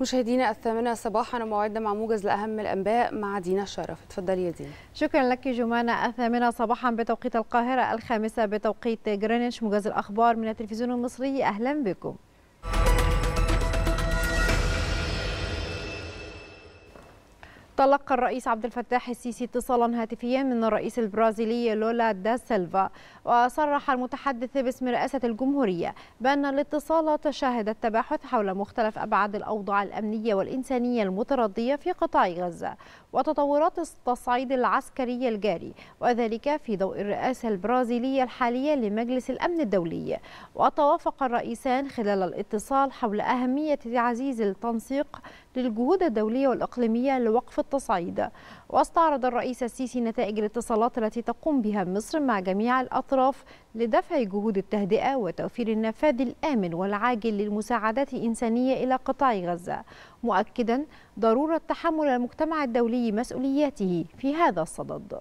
مشاهدينا الثامنة صباحا وموعدنا مع موجز لأهم الأنباء مع دينا شرف اتفضلي يا دينا شكرا لك جمانة الثامنة صباحا بتوقيت القاهرة الخامسة بتوقيت جرينتش موجز الأخبار من التلفزيون المصري أهلا بكم تلقى الرئيس عبد الفتاح السيسي اتصالا هاتفيا من الرئيس البرازيلي لولا دا سيلفا وصرح المتحدث باسم رئاسة الجمهورية بأن الاتصالات شهدت التباحث حول مختلف أبعاد الأوضاع الأمنية والإنسانية المتردية في قطاع غزة وتطورات التصعيد العسكري الجاري وذلك في ضوء الرئاسة البرازيلية الحالية لمجلس الأمن الدولي وتوافق الرئيسان خلال الاتصال حول أهمية تعزيز التنسيق للجهود الدولية والإقليمية لوقف التصعيد واستعرض الرئيس السيسي نتائج الاتصالات التي تقوم بها مصر مع جميع الأطراف لدفع جهود التهدئة وتوفير النفاذ الآمن والعاجل للمساعدات الإنسانية إلى قطاع غزة مؤكدا ضرورة تحمل المجتمع الدولي مسؤولياته في هذا الصدد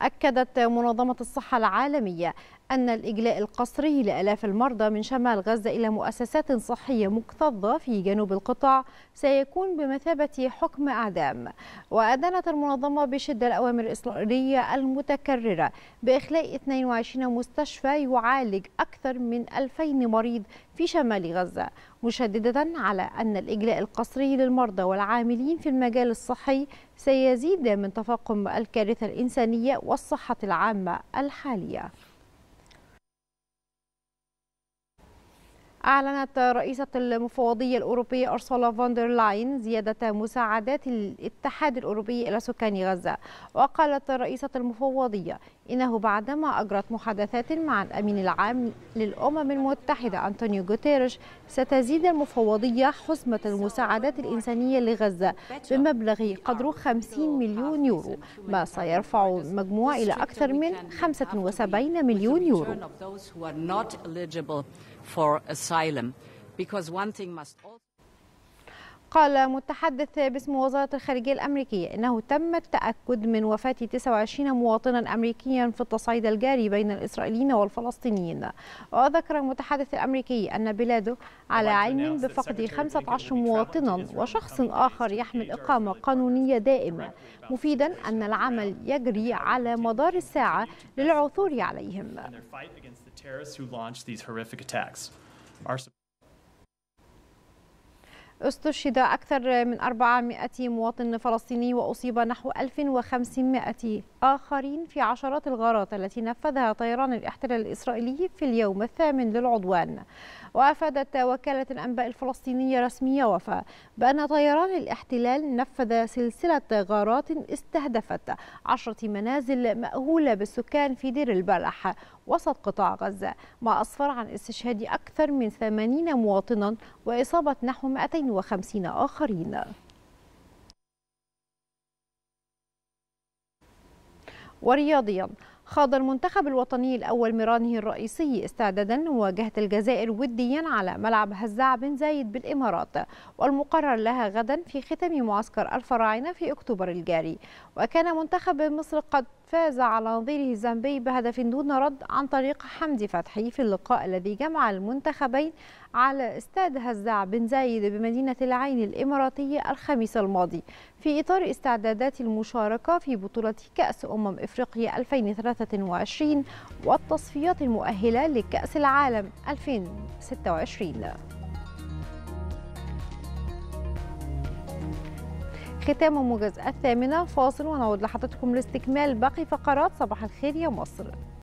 أكدت منظمة الصحة العالمية أن الإجلاء القسري لألاف المرضى من شمال غزة إلى مؤسسات صحية مكتظة في جنوب القطاع سيكون بمثابة حكم أعدام وأدانت المنظمة بشدة الأوامر الإسرائيلية المتكررة بإخلاء 22 مستشفى يعالج أكثر من 2000 مريض في شمال غزة مشددة على أن الإجلاء القسري للمرضى والعاملين في المجال الصحي سيزيد من تفاقم الكارثة الإنسانية والصحة العامة الحالية أعلنت رئيسة المفوضية الأوروبية أرسولا فوندر لاين زيادة مساعدات الاتحاد الأوروبي إلى سكان غزة وقالت رئيسة المفوضية إنه بعدما أجرت محادثات مع الأمين العام للأمم المتحدة أنطونيو غوتيريش ستزيد المفوضية حزمة المساعدات الإنسانية لغزة بمبلغ قدره 50 مليون يورو ما سيرفع المجموع إلى أكثر من 75 مليون يورو because one thing must also قال متحدث باسم وزارة الخارجية الأمريكية أنه تم التأكد من وفاة 29 مواطنا أمريكيا في التصعيد الجاري بين الإسرائيليين والفلسطينيين وذكر المتحدث الأمريكي أن بلاده على علم بفقد 15 مواطنا وشخص آخر يحمل إقامة قانونية دائمة مفيدا أن العمل يجري على مدار الساعة للعثور عليهم استشهد أكثر من 400 مواطن فلسطيني وأصيب نحو 1500 آخرين في عشرات الغارات التي نفذها طيران الاحتلال الإسرائيلي في اليوم الثامن للعدوان وأفادت وكالة الأنباء الفلسطينية رسمية وفاء بأن طيران الاحتلال نفذ سلسلة غارات استهدفت عشرة منازل مأهولة بالسكان في دير البلح وسط قطاع غزة ما أسفر عن استشهاد أكثر من 80 مواطنا وإصابة نحو 250 آخرين ورياضيا خاض المنتخب الوطني الأول مرانه الرئيسي استعدادا لمواجهة الجزائر وديا على ملعب هزاع بن زايد بالإمارات والمقرر لها غدا في ختام معسكر الفراعنة في أكتوبر الجاري وكان منتخب مصر قد فاز على نظيره زامبي بهدف دون رد عن طريق حمدي فتحي في اللقاء الذي جمع المنتخبين على استاد هزاع بن زايد بمدينة العين الإماراتية الخميس الماضي في إطار استعدادات المشاركة في بطولة كأس أمم إفريقيا 2023 والتصفيات المؤهلة لكأس العالم 2026 ختام مجازاه الثامنه فاصل ونعود لحضرتكم لاستكمال باقي فقرات صباح الخير يا مصر